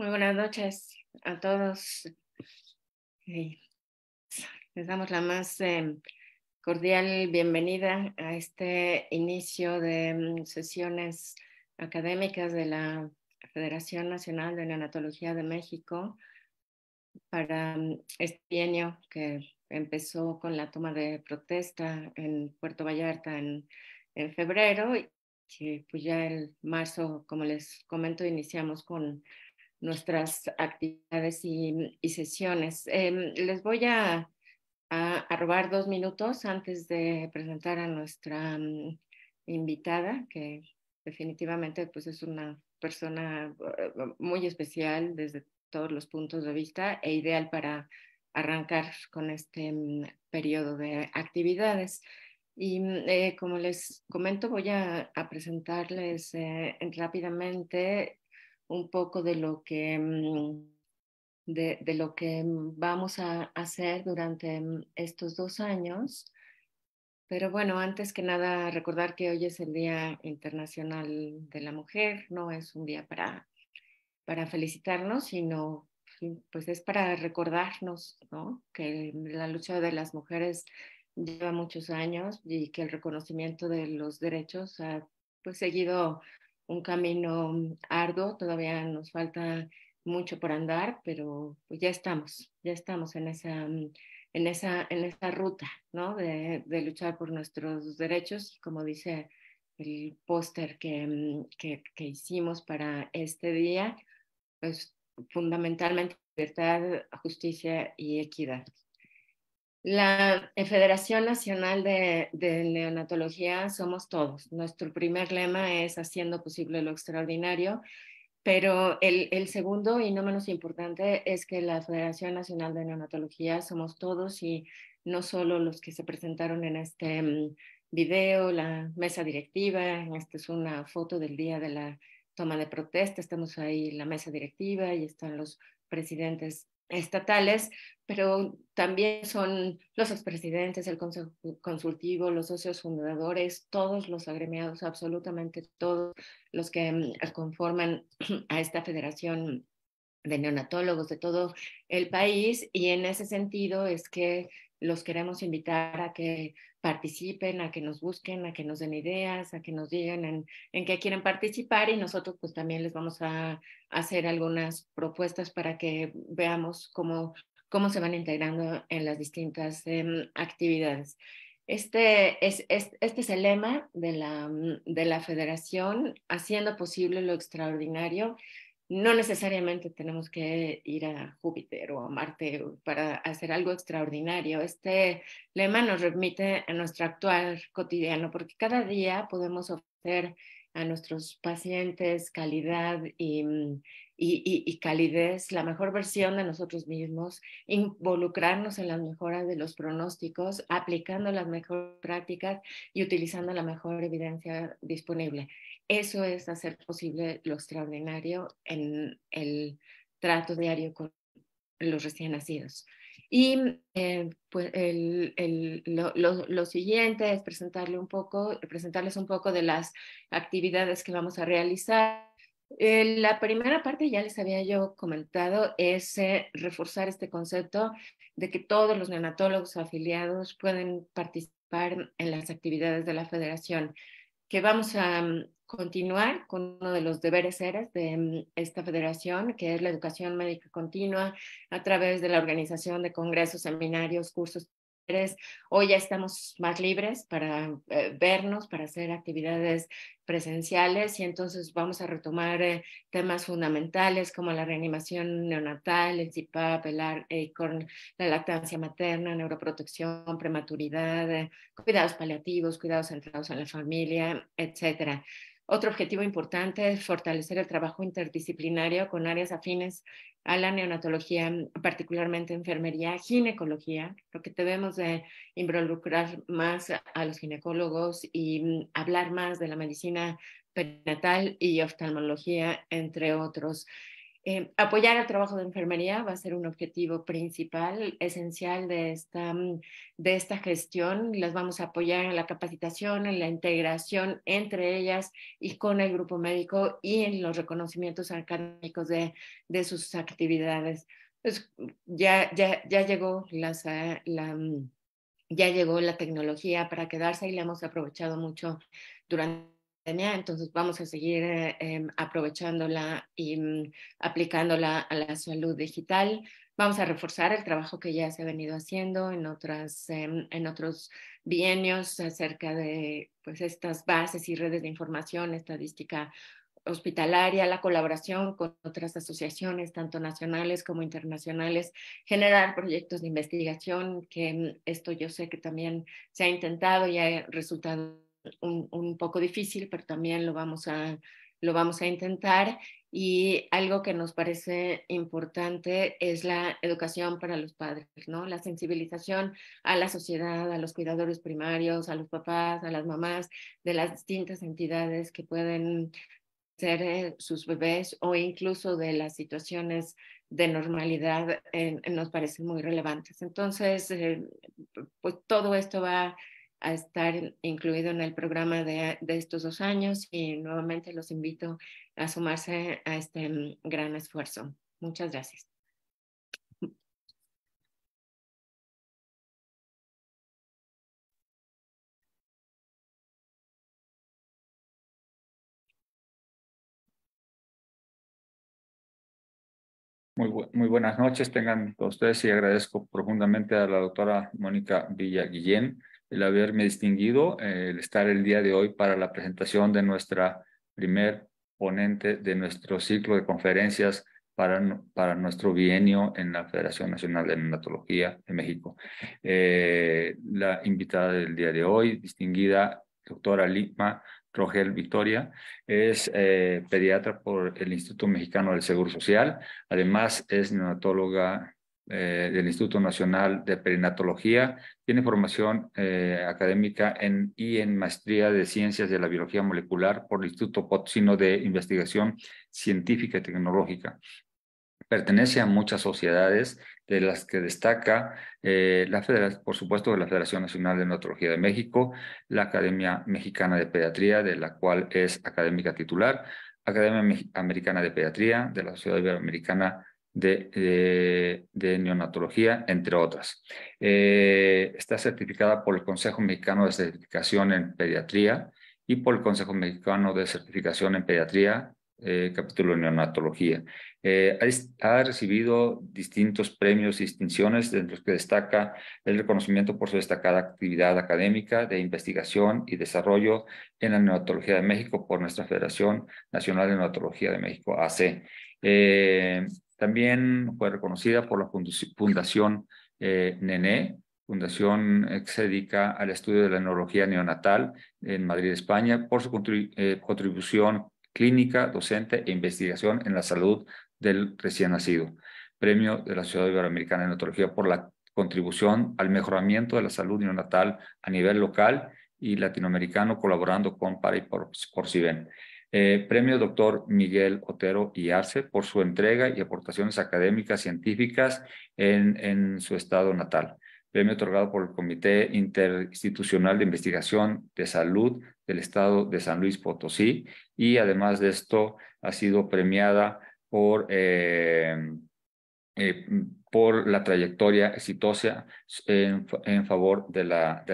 Muy buenas noches a todos. Les damos la más em, cordial bienvenida a este inicio de mm, sesiones académicas de la Federación Nacional de Neonatología de México para mm, este bienio que empezó con la toma de protesta en Puerto Vallarta en, febrero y pues ya el marzo, como les comento, iniciamos con nuestras actividades y, sesiones. Em, les voy a, a, robar dos minutos antes de presentar a nuestra mm, invitada, que definitivamente pues, es una persona eh, muy especial desde todos los puntos de vista e ideal para arrancar con este mm, periodo de actividades. Y mm, eh, como les comento, voy a, presentarles eh, rápidamente un poco de lo que, mm, de, lo que vamos a hacer durante mm, estos dos años. Pero bueno, antes que nada, recordar que hoy es el Día Internacional de la Mujer, no es un día para, para felicitarnos, sino pues es para recordarnos ¿no? que la lucha de las mujeres lleva muchos años y que el reconocimiento de los derechos ha pues, seguido un camino arduo, todavía nos falta mucho por andar, pero pues, ya estamos, ya estamos en esa, mm, en esa, en ruta, ¿no? De, luchar por nuestros derechos, como dice el póster mm, que, que, hicimos para este día, pues fundamentalmente libertad, justicia y equidad. La Federación Nacional de, Neonatología somos todos. Nuestro primer lema es haciendo posible lo extraordinario, pero el, el, segundo y no menos importante es que la Federación Nacional de Neonatología somos todos y no solo los que se presentaron en este mm, video, la mesa directiva, esta es una foto del día de la toma de protesta, estamos ahí en la mesa directiva y están los presidentes estatales, pero también son los expresidentes, el consejo consultivo, los socios fundadores, todos los agremiados, absolutamente todos los que eh, conforman a esta federación de neonatólogos de todo el país y en ese sentido es que los queremos invitar a que participen, a que nos busquen, a que nos den ideas, a que nos digan en, qué quieren participar y nosotros pues también les vamos a hacer algunas propuestas para que veamos cómo, cómo se van integrando en las distintas em, actividades. Este es, es, este es el lema de la, de la federación, haciendo posible lo extraordinario no necesariamente tenemos que ir a Júpiter o a Marte para hacer algo extraordinario. Este lema nos remite a nuestro actual cotidiano, porque cada día podemos ofrecer a nuestros pacientes calidad mm, y, y, y, calidez, la mejor versión de nosotros mismos, involucrarnos en la mejora de los pronósticos, aplicando las mejores prácticas y utilizando la mejor evidencia disponible. Eso es hacer posible lo extraordinario en el trato diario con los recién nacidos. Y eh, pues lo, siguiente es presentarle un poco, presentarles un poco de las actividades que vamos a realizar. Eh, la primera parte, ya les había yo comentado, es eh, reforzar este concepto de que todos los neonatólogos afiliados pueden participar en las actividades de la federación que vamos a mm, continuar con uno de los deberes seres de mm, esta federación, que es la educación médica continua a través de la organización de congresos, seminarios, cursos hoy ya estamos más libres para eh, vernos, para hacer actividades presenciales y entonces vamos a retomar eh, temas fundamentales como la reanimación neonatal, el CIPAP, el eh, la lactancia materna, neuroprotección, prematuridad, cuidados paliativos, cuidados centrados en la familia, etcétera. Otro objetivo importante es fortalecer el trabajo interdisciplinario con áreas afines a la neonatología, particularmente enfermería, ginecología, lo que debemos de involucrar más a los ginecólogos y mm, hablar más de la medicina prenatal y oftalmología, entre otros. Eh, apoyar el trabajo de enfermería va a ser un objetivo principal, esencial de esta, mm, de esta gestión. Las vamos a apoyar en la capacitación, en la integración entre ellas y con el grupo médico y en los reconocimientos académicos de, sus actividades. ya, ya, ya llegó ah, la, mm, ya llegó la tecnología para quedarse y la hemos aprovechado mucho durante entonces vamos a seguir eh, em, aprovechándola y mm, aplicándola a la salud digital. Vamos a reforzar el trabajo que ya se ha venido haciendo en, otras, em, en otros bienios acerca de pues, estas bases y redes de información, estadística hospitalaria, la colaboración con otras asociaciones, tanto nacionales como internacionales, generar proyectos de investigación, que mm, esto yo sé que también se ha intentado y ha resultado un, poco difícil, pero también lo vamos, a, lo vamos a intentar. Y algo que nos parece importante es la educación para los padres, ¿no? La sensibilización a la sociedad, a los cuidadores primarios, a los papás, a las mamás de las distintas entidades que pueden ser eh, sus bebés o incluso de las situaciones de normalidad eh, nos parecen muy relevantes. Entonces, eh, pues todo esto va a estar incluido en el programa de, estos dos años y nuevamente los invito a sumarse a este mm, gran esfuerzo. Muchas gracias. Muy, muy buenas noches, tengan todos ustedes y agradezco profundamente a la doctora Mónica Villaguillén el haberme distinguido, el estar el día de hoy para la presentación de nuestra primer ponente de nuestro ciclo de conferencias para, para nuestro bienio en la Federación Nacional de Neonatología de México. Eh, la invitada del día de hoy, distinguida doctora Lima Rogel Victoria, es eh, pediatra por el Instituto Mexicano del Seguro Social, además es neonatóloga eh, del Instituto Nacional de Perinatología. Tiene formación eh, académica y en maestría de Ciencias de la Biología Molecular por el Instituto Potosino de Investigación Científica y Tecnológica. Pertenece a muchas sociedades, de las que destaca, eh, la por supuesto, la Federación Nacional de Neurología de México, la Academia Mexicana de Pediatría, de la cual es académica titular, Academia Americana de Pediatría, de la Sociedad Iberoamericana eh, de, neonatología, entre otras. Eh, está certificada por el Consejo Mexicano de Certificación en Pediatría y por el Consejo Mexicano de Certificación en Pediatría, eh, capítulo de neonatología. ha, recibido distintos premios y distinciones, entre los que destaca el reconocimiento por su destacada actividad académica de investigación y desarrollo en la neonatología de México por nuestra Federación Nacional de Neonatología de México, AC. También fue reconocida por la Fundación eh, Nene, fundación que al estudio de la neurología neonatal en Madrid, España, por su eh, contribución clínica, docente e investigación en la salud del recién nacido. Premio de la Ciudad Iberoamericana de Neurología por la contribución al mejoramiento de la salud neonatal a nivel local y latinoamericano, colaborando con para y por, eh, premio doctor Miguel Otero y Arce por su entrega y aportaciones académicas científicas en, su estado natal. Premio otorgado por el Comité Interinstitucional de Investigación de Salud del Estado de San Luis Potosí y además de esto ha sido premiada por eh, eh, por la trayectoria exitosa en, favor de la,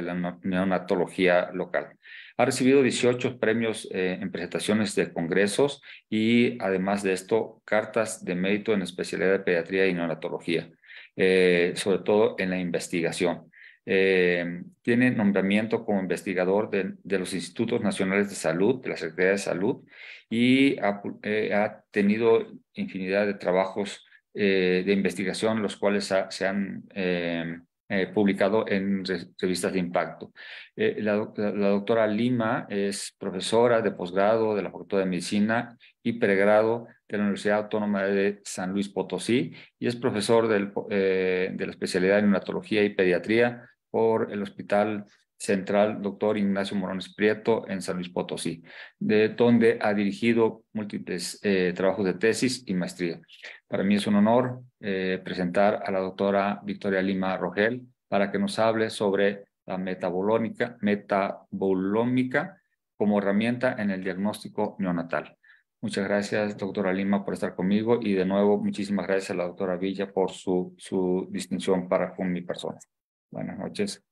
neonatología local. Ha recibido 18 premios eh, en presentaciones de congresos y además de esto, cartas de mérito en especialidad de pediatría y neonatología, eh, sobre todo en la investigación. Eh, tiene nombramiento como investigador de, los Institutos Nacionales de Salud, de la Secretaría de Salud, y ha tenido infinidad de trabajos eh, de investigación, los cuales se han eh, eh, publicado en revistas de impacto. La, doctora Lima es profesora de posgrado de la Facultad de Medicina y pregrado de la Universidad Autónoma de San Luis Potosí y es profesor de la especialidad en neonatología y pediatría por el Hospital Central Doctor Ignacio Morones Prieto en San Luis Potosí, de donde ha dirigido múltiples eh, trabajos de tesis y maestría. Para mí es un honor eh, presentar a la doctora Victoria Lima Rogel para que nos hable sobre la metabolómica como herramienta en el diagnóstico neonatal. Muchas gracias, doctora Lima, por estar conmigo y de nuevo muchísimas gracias a la doctora Villa por su, su distinción para con mi persona. Buenas noches.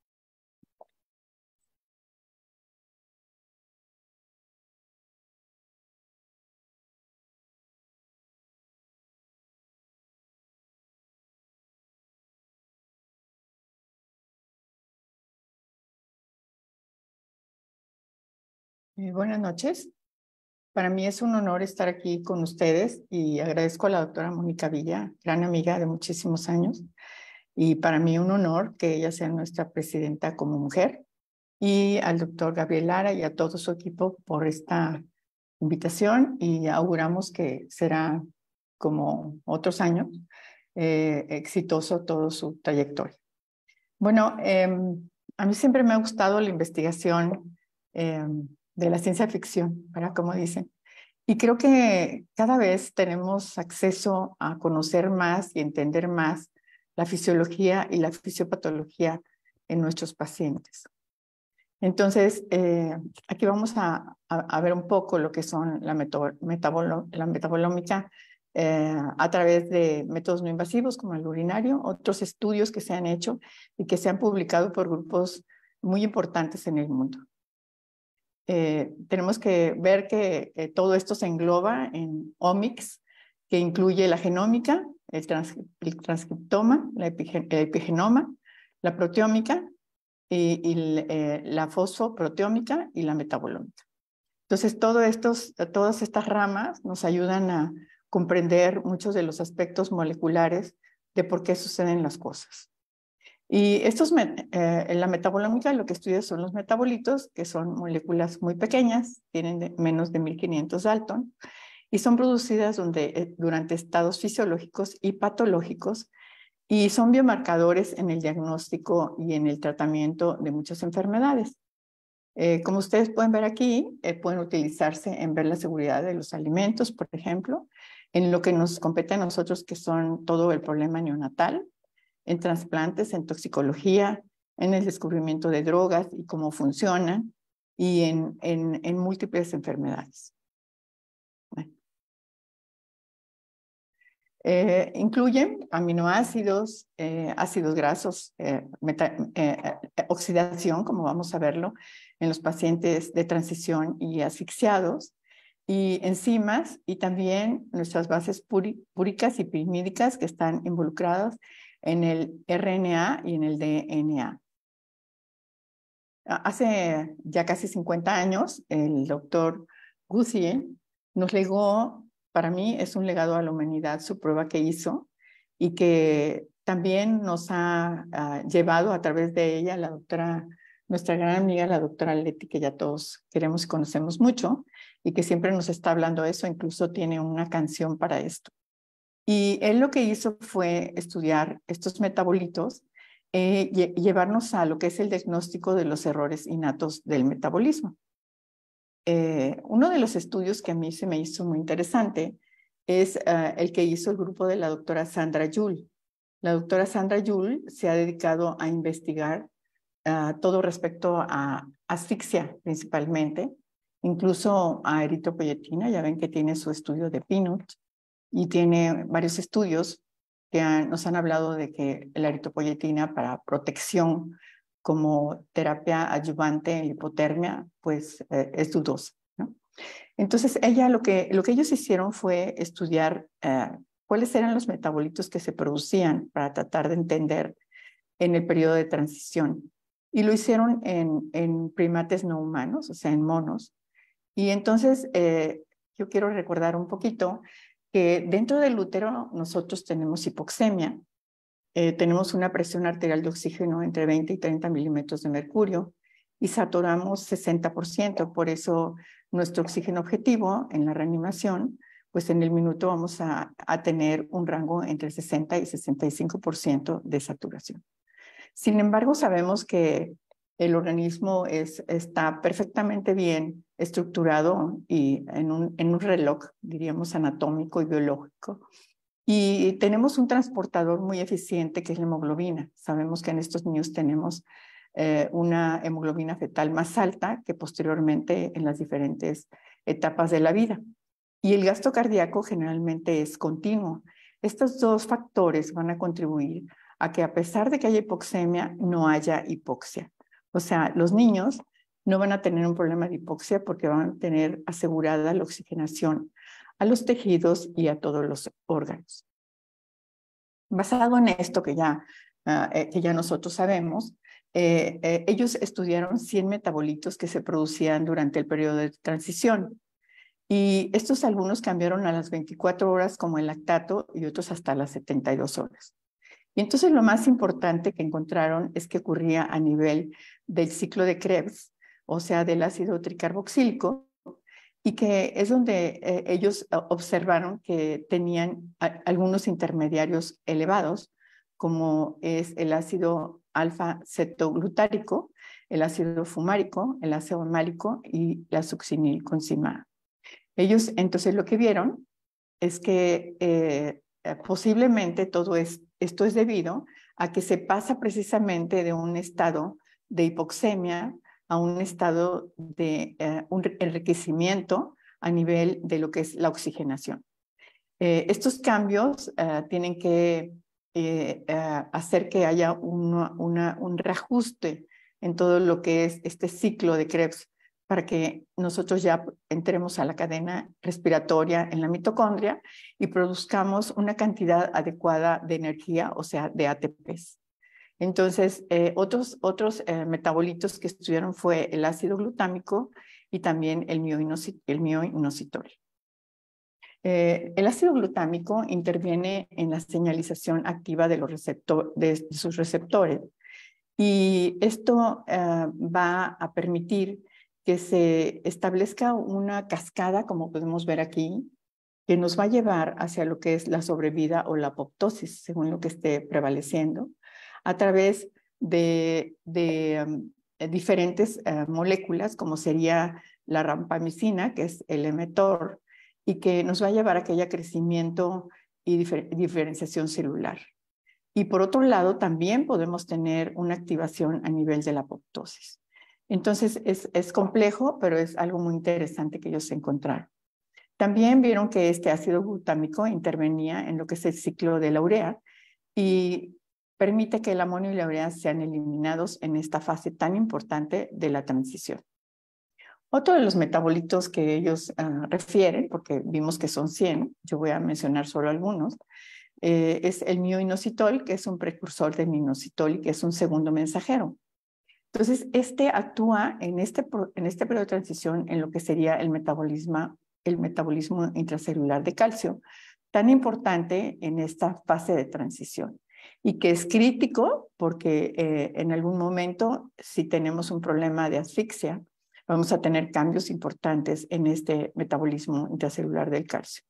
Eh, buenas noches. Para mí es un honor estar aquí con ustedes y agradezco a la doctora Mónica Villa, gran amiga de muchísimos años. Y para mí un honor que ella sea nuestra presidenta como mujer y al doctor Gabriel Lara y a todo su equipo por esta invitación y auguramos que será como otros años eh, exitoso todo su trayectoria. Bueno, em, a mí siempre me ha gustado la investigación em, de la ciencia ficción, ¿verdad? Como dicen. Y creo que cada vez tenemos acceso a conocer más y entender más la fisiología y la fisiopatología en nuestros pacientes. Entonces, eh, aquí vamos a, ver un poco lo que son la, metabolómica eh, a través de métodos no invasivos como el urinario, otros estudios que se han hecho y que se han publicado por grupos muy importantes en el mundo. Eh, tenemos que ver que eh, todo esto se engloba en omics, que incluye la genómica, el, transcriptoma, el epigenoma, la proteómica y, eh, la fosfoproteómica y la metabolómica. Entonces, todas estas ramas nos ayudan a comprender muchos de los aspectos moleculares de por qué suceden las cosas. Y estos, eh, en la metabolómica lo que estudia son los metabolitos, que son moléculas muy pequeñas, tienen menos de 1500 Dalton, y son producidas donde, eh, durante estados fisiológicos y patológicos, y son biomarcadores en el diagnóstico y en el tratamiento de muchas enfermedades. Eh, como ustedes pueden ver aquí, pueden utilizarse en ver la seguridad de los alimentos, por ejemplo, en lo que nos compete a nosotros, que son todo el problema neonatal, en trasplantes, en toxicología, en el descubrimiento de drogas y cómo funcionan y en, múltiples enfermedades. Eh, incluyen aminoácidos, eh, ácidos grasos, eh, oxidación, como vamos a verlo, en los pacientes de transición y asfixiados, y enzimas, y también nuestras bases púricas y pirimídicas que están involucradas en el RNA y en el DNA. Hace ya casi 50 años, el doctor Guzzi nos legó, para mí es un legado a la humanidad, su prueba que hizo y que también nos ha, ah, llevado a través de ella la doctora, nuestra gran amiga, la doctora Leti, que ya todos queremos y conocemos mucho y que siempre nos está hablando eso, incluso tiene una canción para esto. Y él lo que hizo fue estudiar estos metabolitos, y eh, llevarnos a lo que es el diagnóstico de los errores innatos del metabolismo. Eh, uno de los estudios que a mí se me hizo muy interesante es ah, el que hizo el grupo de la doctora Sandra Yul. La doctora Sandra Yul se ha dedicado a investigar ah, todo respecto a asfixia principalmente, incluso a eritropoyetina, ya ven que tiene su estudio de Pinot y tiene varios estudios que nos han hablado de que la eritropoyetina para protección como terapia adyuvante en hipotermia, pues eh, es dudosa. Entonces, ella lo que, lo que ellos hicieron fue estudiar eh, cuáles eran los metabolitos que se producían para tratar de entender en el periodo de transición. Y lo hicieron en, primates no humanos, o sea, en monos. Y entonces, eh, yo quiero recordar un poquito que dentro del útero nosotros tenemos hipoxemia, eh, tenemos una presión arterial de oxígeno entre 20 y 30 milímetros de mercurio y saturamos 60%, por eso nuestro oxígeno objetivo en la reanimación, pues en el minuto vamos a, a tener un rango entre 60 y 65% de saturación. Sin embargo, sabemos que el organismo está perfectamente bien estructurado y en un, reloj, diríamos, anatómico y biológico. Y tenemos un transportador muy eficiente que es la hemoglobina. Sabemos que en estos niños tenemos eh, una hemoglobina fetal más alta que posteriormente en las diferentes etapas de la vida. Y el gasto cardíaco generalmente es continuo. Estos dos factores van a contribuir a que a pesar de que haya hipoxemia, no haya hipoxia. O sea, los niños no van a tener un problema de hipoxia porque van a tener asegurada la oxigenación a los tejidos y a todos los órganos. Basado en esto que ya, ah, eh, nosotros sabemos, eh, eh, ellos estudiaron 100 metabolitos que se producían durante el periodo de transición. Y estos algunos cambiaron a las 24 horas como el lactato y otros hasta las 72 horas. Y entonces lo más importante que encontraron es que ocurría a nivel del ciclo de Krebs, o sea, del ácido tricarboxílico, y que es donde eh, ellos ah, observaron que tenían algunos intermediarios elevados, como es el ácido alfa-cetoglutárico, el ácido fumárico, el ácido málico y la succinilcoenzima. Ellos entonces lo que vieron es que eh, eh, posiblemente todo esto es debido a que se pasa precisamente de un estado de hipoxemia a un estado de eh, un enriquecimiento a nivel de lo que es la oxigenación. Eh, estos cambios eh, tienen que hacer que haya un reajuste en todo lo que es este ciclo de Krebs para que nosotros ya entremos a la cadena respiratoria en la mitocondria y produzcamos una cantidad adecuada de energía, o sea, de ATPs. Entonces, eh, otros, otros eh, metabolitos que estudiaron fue el ácido glutámico y también el, mioinositol. Eh, el, ácido glutámico interviene en la señalización activa de, de sus receptores y esto va a permitir que se establezca una cascada, como podemos ver aquí, que nos va a llevar hacia lo que es la sobrevida o la apoptosis, según lo que esté prevaleciendo a través de, um, eh, diferentes eh, moléculas, como sería la rampamicina, que es el emetor, y que nos va a llevar a que crecimiento y diferenciación celular. Y por otro lado, también podemos tener una activación a nivel de la apoptosis. Entonces, es, es complejo, pero es algo muy interesante que ellos encontraron. También vieron que este ácido glutámico intervenía en lo que es el ciclo de la urea y permite que el amonio y la urea sean eliminados en esta fase tan importante de la transición. Otro de los metabolitos que ellos ah, refieren, porque vimos que son 100, yo voy a mencionar solo algunos, eh, es el mioinositol, que es un precursor de minositol y que es un segundo mensajero. Entonces, este actúa en este, en este periodo de transición en lo que sería el metabolismo, el metabolismo intracelular de calcio, tan importante en esta fase de transición y que es crítico porque eh, en algún momento, si tenemos un problema de asfixia, vamos a tener cambios importantes en este metabolismo intracelular del calcio.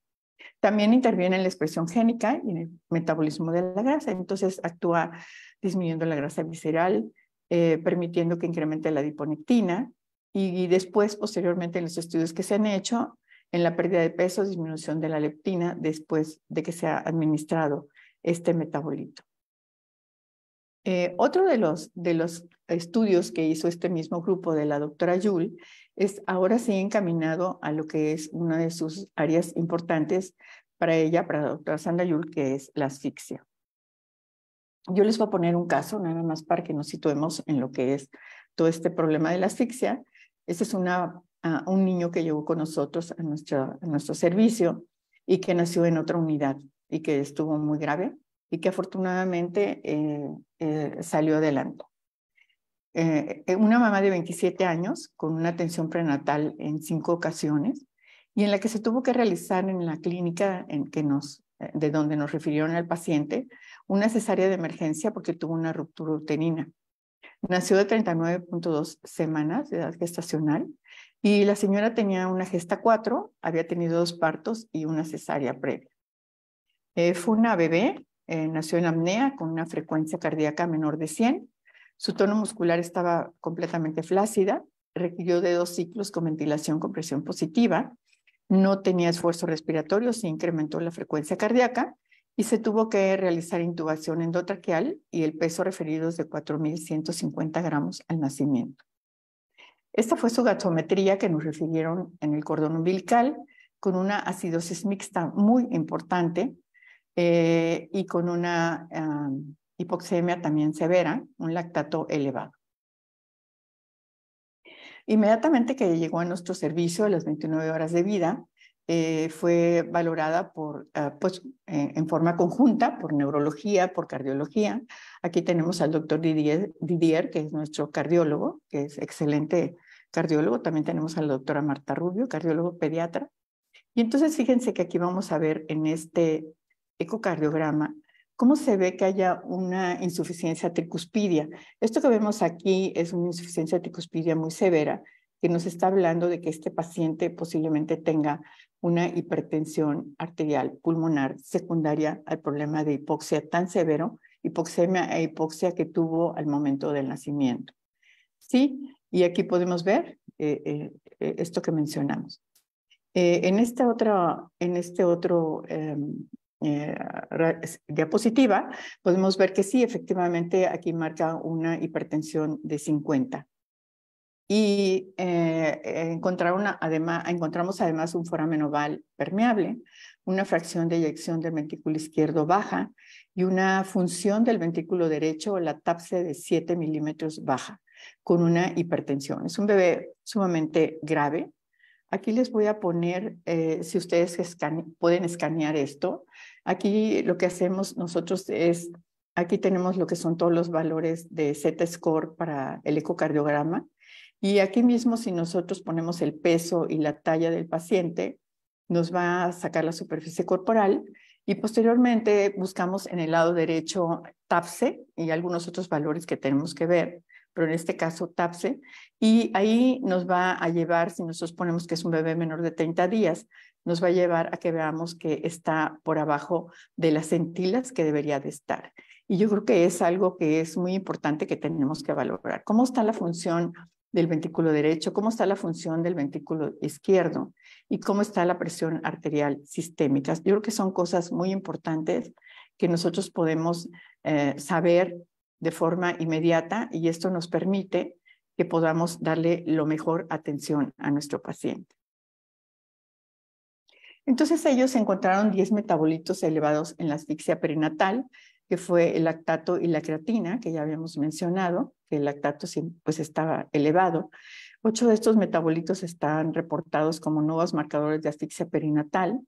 También interviene en la expresión génica y en el metabolismo de la grasa, entonces actúa disminuyendo la grasa visceral, eh, permitiendo que incremente la adiponectina y, y después, posteriormente, en los estudios que se han hecho, en la pérdida de peso, disminución de la leptina después de que se ha administrado este metabolito. Eh, otro de los, de los estudios que hizo este mismo grupo de la doctora Yul es ahora se ha encaminado a lo que es una de sus áreas importantes para ella, para la doctora Sandra Yul, que es la asfixia. Yo les voy a poner un caso, nada más para que nos situemos en lo que es todo este problema de la asfixia. Este es una, un niño que llegó con nosotros a nuestro, a nuestro servicio y que nació en otra unidad y que estuvo muy grave y que afortunadamente eh, eh, salió adelante. Eh, una mamá de 27 años con una atención prenatal en cinco ocasiones y en la que se tuvo que realizar en la clínica en que nos, de donde nos refirieron al paciente una cesárea de emergencia porque tuvo una ruptura uterina. Nació de 39.2 semanas de edad gestacional y la señora tenía una gesta 4, había tenido dos partos y una cesárea previa. fue una bebé eh, nació en apnea con una frecuencia cardíaca menor de 100. Su tono muscular estaba completamente flácida, requirió de dos ciclos con ventilación con presión positiva, no tenía esfuerzo respiratorio, se incrementó la frecuencia cardíaca y se tuvo que realizar intubación endotraqueal y el peso referido es de 4.150 gramos al nacimiento. Esta fue su gatometría que nos refirieron en el cordón umbilical con una acidosis mixta muy importante eh, y con una ah, hipoxemia también severa, un lactato elevado. Inmediatamente que llegó a nuestro servicio a las 29 horas de vida, eh, fue valorada por, ah, pues, eh, en forma conjunta por neurología, por cardiología. Aquí tenemos al doctor Didier, Didier, que es nuestro cardiólogo, que es excelente cardiólogo. También tenemos a la doctora Marta Rubio, cardiólogo pediatra. Y entonces fíjense que aquí vamos a ver en este ecocardiograma, ¿cómo se ve que haya una insuficiencia tricuspidia? Esto que vemos aquí es una insuficiencia tricuspidia muy severa que nos está hablando de que este paciente posiblemente tenga una hipertensión arterial pulmonar secundaria al problema de hipoxia tan severo, hipoxemia e hipoxia que tuvo al momento del nacimiento. ¿Sí? Y aquí podemos ver eh, eh, esto que mencionamos. Eh, en, en este otro em, eh, diapositiva, podemos ver que sí, efectivamente, aquí marca una hipertensión de 50. Y eh, eh, encontramos además un foramen oval permeable, una fracción de eyección del ventrículo izquierdo baja y una función del ventrículo derecho, o la TAPSE de 7 milímetros baja, con una hipertensión. Es un bebé sumamente grave, Aquí les voy a poner, eh, si ustedes pueden escanear esto, aquí lo que hacemos nosotros es, aquí tenemos lo que son todos los valores de Z-score para el ecocardiograma. Y aquí mismo, si nosotros ponemos el peso y la talla del paciente, nos va a sacar la superficie corporal y posteriormente buscamos en el lado derecho TAPSE y algunos otros valores que tenemos que ver pero en este caso TAPSE, y ahí nos va a llevar, si nosotros ponemos que es un bebé menor de 30 días, nos va a llevar a que veamos que está por abajo de las centilas que debería de estar. Y yo creo que es algo que es muy importante que tenemos que valorar. ¿Cómo está la función del ventrículo derecho? ¿Cómo está la función del ventrículo izquierdo? ¿Y cómo está la presión arterial sistémica? Yo creo que son cosas muy importantes que nosotros podemos eh, saber de forma inmediata y esto nos permite que podamos darle lo mejor atención a nuestro paciente. Entonces ellos encontraron 10 metabolitos elevados en la asfixia perinatal, que fue el lactato y la creatina, que ya habíamos mencionado, que el lactato pues estaba elevado. Ocho de estos metabolitos están reportados como nuevos marcadores de asfixia perinatal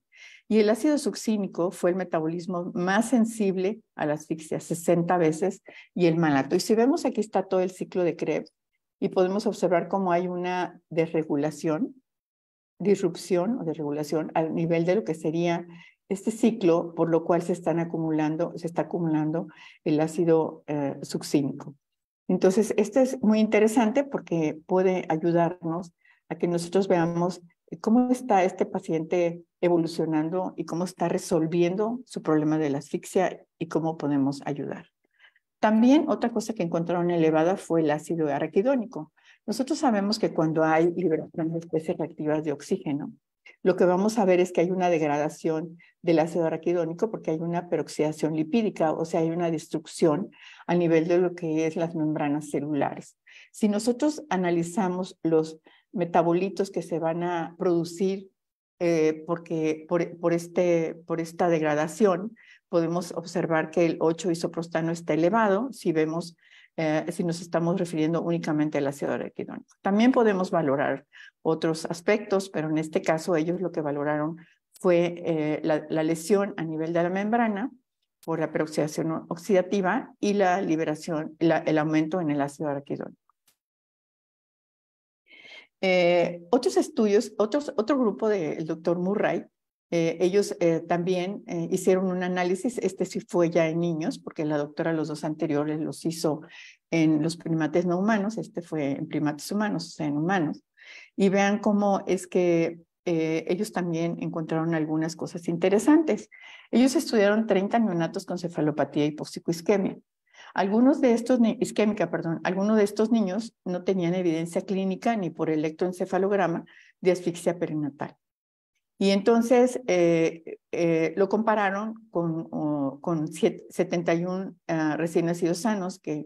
y el ácido succínico fue el metabolismo más sensible a la asfixia, 60 veces, y el malato. Y si vemos aquí está todo el ciclo de Krebs y podemos observar cómo hay una desregulación, disrupción o desregulación al nivel de lo que sería este ciclo, por lo cual se están acumulando, se está acumulando el ácido eh, succínico. Entonces, esto es muy interesante porque puede ayudarnos a que nosotros veamos eh, cómo está este paciente evolucionando y cómo está resolviendo su problema de la asfixia y cómo podemos ayudar. También otra cosa que encontraron elevada fue el ácido araquidónico. Nosotros sabemos que cuando hay liberación de especies reactivas de oxígeno, lo que vamos a ver es que hay una degradación del ácido araquidónico porque hay una peroxidación lipídica, o sea, hay una destrucción a nivel de lo que es las membranas celulares. Si nosotros analizamos los metabolitos que se van a producir eh, porque por, este, por esta degradación, podemos observar que el 8 isoprostano está elevado si vemos eh, si nos estamos refiriendo únicamente al ácido araquidónico. También podemos valorar otros aspectos, pero en este caso ellos lo que valoraron fue eh, la, lesión a nivel de la membrana por la peroxidación oxidativa y la liberación, el aumento en el ácido araquidónico. Eh, otros estudios, otro grupo del doctor Murray, eh, ellos eh, también hicieron un análisis, este sí fue ya en niños, porque la doctora los dos anteriores los hizo en los primates no humanos, este fue en primates humanos, o sea, en humanos. Y vean cómo es que ellos también encontraron algunas cosas interesantes. Ellos estudiaron 30 neonatos con cefalopatía y algunos de estos, isquémica, perdón, algunos de estos niños no tenían evidencia clínica ni por electroencefalograma de asfixia perinatal. Y entonces eh, eh, lo compararon con, con 71 ah, recién nacidos sanos, que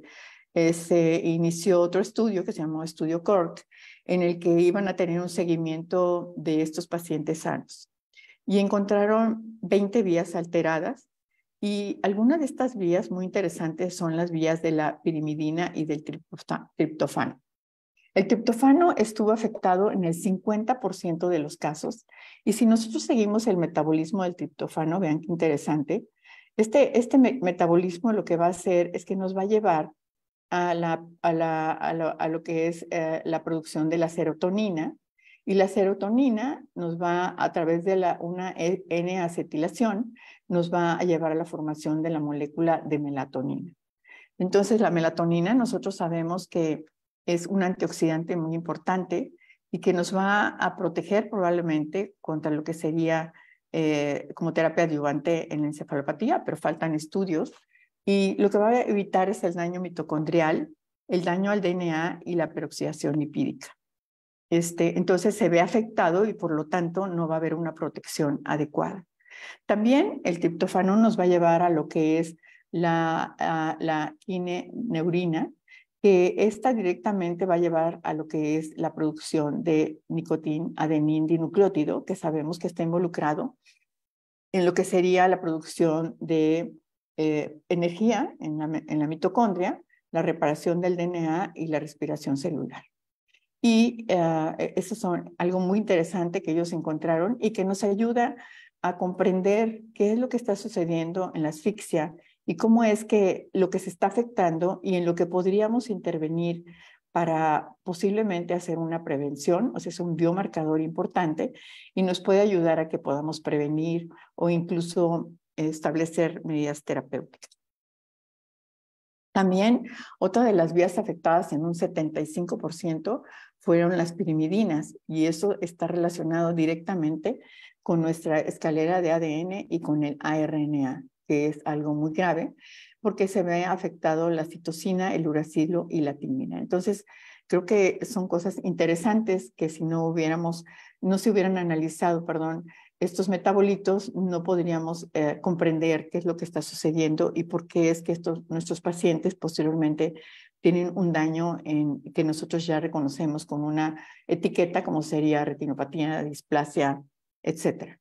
se eh, inició otro estudio que se llamó Estudio CORT, en el que iban a tener un seguimiento de estos pacientes sanos. Y encontraron 20 vías alteradas y algunas de estas vías muy interesantes son las vías de la pirimidina y del triptofano. El triptofano estuvo afectado en el 50% de los casos y si nosotros seguimos el metabolismo del triptofano, vean qué interesante, este, este metabolismo lo que va a hacer es que nos va a llevar a, la, a, lo, que es eh, la producción de la serotonina, y la serotonina nos va a través de la, una e, N-acetilación, nos va a llevar a la formación de la molécula de melatonina. Entonces, la melatonina nosotros sabemos que es un antioxidante muy importante y que nos va a proteger probablemente contra lo que sería eh, como terapia adyuvante en la encefalopatía, pero faltan estudios. Y lo que va a evitar es el daño mitocondrial, el daño al DNA y la peroxidación lipídica. Este, entonces se ve afectado y por lo tanto no va a haber una protección adecuada. También el triptófano nos va a llevar a lo que es la, ah, a, que esta directamente va a llevar a lo que es la producción de nicotín adenín dinucleótido, que sabemos que está involucrado en lo que sería la producción de eh, energía en la mitocondria, la reparación del DNA y la respiración celular. Y ah, e, eso es algo muy interesante que ellos encontraron y que nos ayuda a comprender qué es lo que está sucediendo en la asfixia y cómo es que lo que se está afectando y en lo que podríamos intervenir para posiblemente hacer una prevención, o sea, es un biomarcador importante y nos puede ayudar a que podamos prevenir o incluso establecer medidas terapéuticas. También otra de las vías afectadas en un 75% fueron las pirimidinas y eso está relacionado directamente con nuestra escalera de ADN y con el ARNA, que es algo muy grave porque se ve afectado la citosina, el uracilo y la timina. Entonces, creo que son cosas interesantes que si no hubiéramos, no se hubieran analizado, perdón, estos metabolitos, no podríamos eh, comprender qué es lo que está sucediendo y por qué es que estos, nuestros pacientes posteriormente tienen un daño en, que nosotros ya reconocemos con una etiqueta como sería retinopatía, displasia, etc.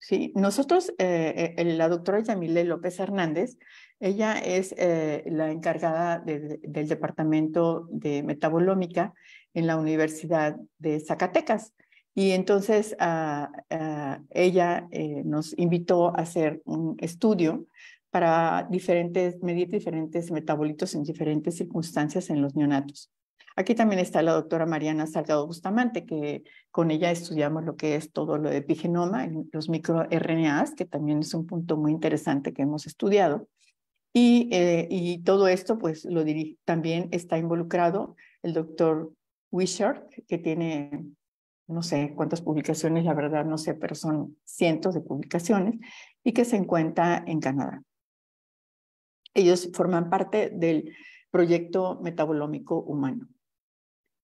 ¿Sí? Nosotros, eh, eh, la doctora Yamile López Hernández, ella es eh, la encargada del departamento de metabolómica en la Universidad de Zacatecas. Y entonces ah, ah, ella nos invitó a hacer un estudio para diferentes, medir diferentes metabolitos en diferentes circunstancias en los neonatos. Aquí también está la doctora Mariana Salgado gustamante que con ella estudiamos lo que es todo lo de epigenoma, los microRNAs, que también es un punto muy interesante que hemos estudiado. Y, eh, todo esto, pues, lo también está involucrado el doctor Wishart, que tiene no sé cuántas publicaciones, la verdad no sé, pero son cientos de publicaciones, y que se encuentra en Canadá. Ellos forman parte del proyecto metabolómico humano.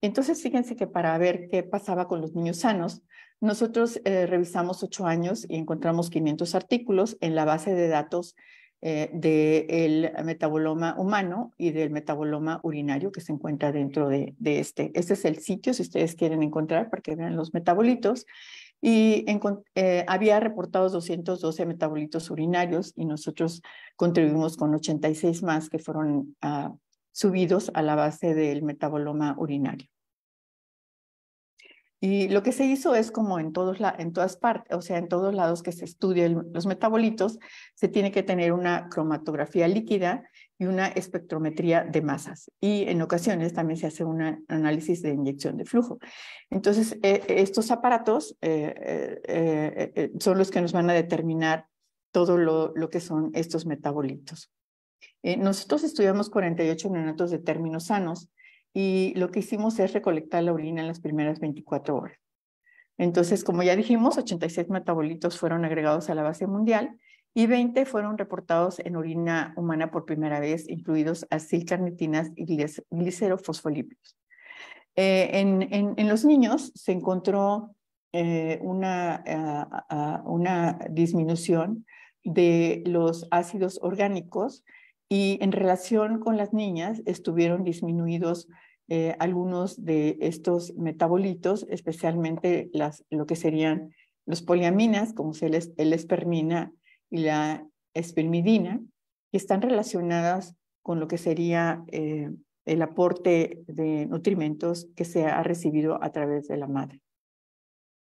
Entonces, fíjense que para ver qué pasaba con los niños sanos, nosotros eh, revisamos ocho años y encontramos 500 artículos en la base de datos eh, del metaboloma humano y del metaboloma urinario que se encuentra dentro de, de, este. Este es el sitio, si ustedes quieren encontrar, para que vean los metabolitos y eh, había reportados 212 metabolitos urinarios y nosotros contribuimos con 86 más que fueron ah, subidos a la base del metaboloma urinario. Y lo que se hizo es como en, en todas partes, o sea, en todos lados que se estudian los metabolitos, se tiene que tener una cromatografía líquida y una espectrometría de masas. Y en ocasiones también se hace un análisis de inyección de flujo. Entonces, eh, estos aparatos eh, eh, son los que nos van a determinar todo lo, que son estos metabolitos. nosotros estudiamos 48 minutos de términos sanos y lo que hicimos es recolectar la orina en las primeras 24 horas. Entonces, como ya dijimos, 86 metabolitos fueron agregados a la base mundial y 20 fueron reportados en orina humana por primera vez, incluidos acilcarnitinas y glicerofosfolípidos. Eh, en, los niños se encontró eh, eh, una disminución de los ácidos orgánicos y en relación con las niñas, estuvieron disminuidos eh, algunos de estos metabolitos, especialmente las, lo que serían los poliaminas, como el, espermina y la espermidina, que están relacionadas con lo que sería eh, el aporte de nutrimentos que se ha recibido a través de la madre.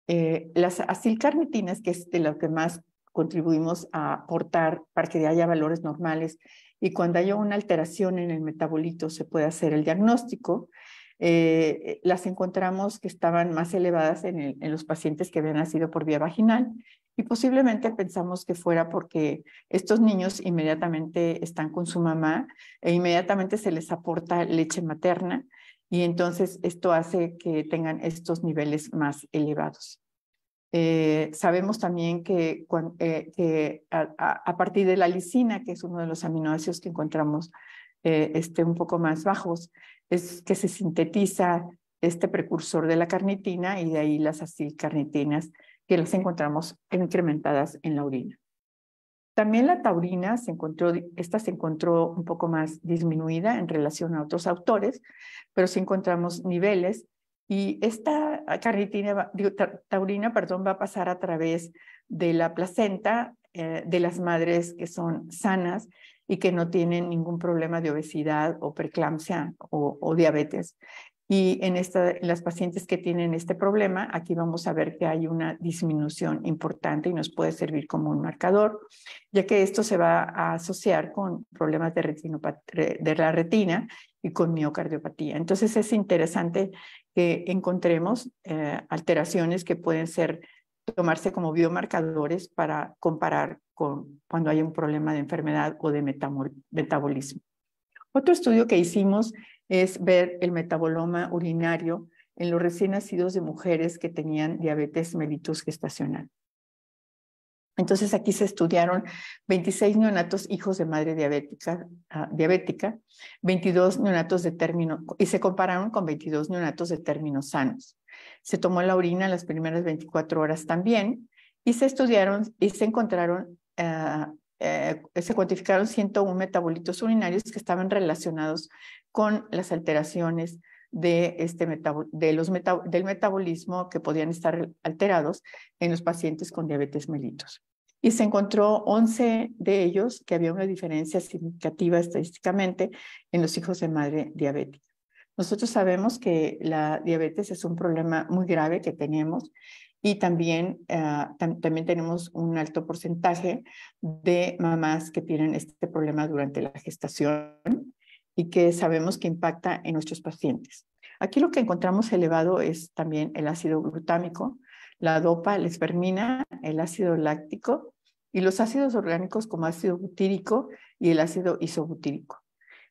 Eh, las acilcarnitinas, que es de lo que más contribuimos a aportar para que haya valores normales y cuando haya una alteración en el metabolito se puede hacer el diagnóstico. Eh, las encontramos que estaban más elevadas en los pacientes que habían nacido por vía vaginal y posiblemente pensamos que fuera porque estos niños inmediatamente están con su mamá e inmediatamente se les aporta leche materna y entonces esto hace que tengan estos niveles más elevados. Eh, sabemos también que, eh, a, partir de la lisina, que es uno de los aminoácidos que encontramos eh, este, un poco más bajos, es que se sintetiza este precursor de la carnitina y de ahí las acilcarnitinas que las encontramos incrementadas en la orina. También la taurina se encontró, esta se encontró un poco más disminuida en relación a otros autores, pero sí encontramos niveles y esta ah, carnitina, taurina perdón, va a pasar a través de la placenta eh, de las madres que son sanas y que no tienen ningún problema de obesidad o preeclampsia o, o diabetes. Y en, esta, las pacientes que tienen este problema, aquí vamos a ver que hay una disminución importante y nos puede servir como un marcador, ya que esto se va a asociar con problemas de, de la retina y con miocardiopatía. Entonces es interesante que encontremos eh, alteraciones que pueden ser tomarse como biomarcadores para comparar con cuando hay un problema de enfermedad o de metabolismo. Otro estudio que hicimos es ver el metaboloma urinario en los recién nacidos de mujeres que tenían diabetes mellitus gestacional. Entonces aquí se estudiaron 26 neonatos hijos de madre diabética, ah, diabética 22 neonatos de término, y se compararon con 22 neonatos de términos sanos. Se tomó la orina las primeras 24 horas también y se estudiaron y se encontraron, ah, eh, se cuantificaron 101 metabolitos urinarios que estaban relacionados con las alteraciones de este de los del metabolismo que podían estar alterados en los pacientes con diabetes mellitus. Y se encontró 11 de ellos que había una diferencia significativa estadísticamente en los hijos de madre diabética. Nosotros sabemos que la diabetes es un problema muy grave que tenemos y también, eh, también tenemos un alto porcentaje de mamás que tienen este problema durante la gestación y que sabemos que impacta en nuestros pacientes. Aquí lo que encontramos elevado es también el ácido glutámico, la dopa, la espermina, el ácido láctico y los ácidos orgánicos como ácido butírico y el ácido isobutírico.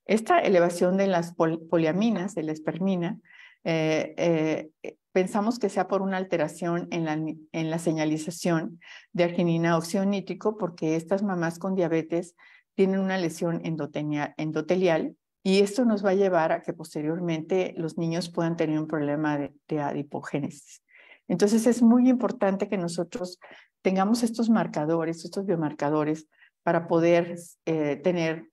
Esta elevación de las poliaminas, de la espermina, eh, eh, eh, pensamos que sea por una alteración en la, señalización de arginina óxido nítrico, porque estas mamás con diabetes tienen una lesión endotelial y esto nos va a llevar a que posteriormente los niños puedan tener un problema de, adipogénesis. Entonces es muy importante que nosotros tengamos estos marcadores, estos biomarcadores, para poder eh, tener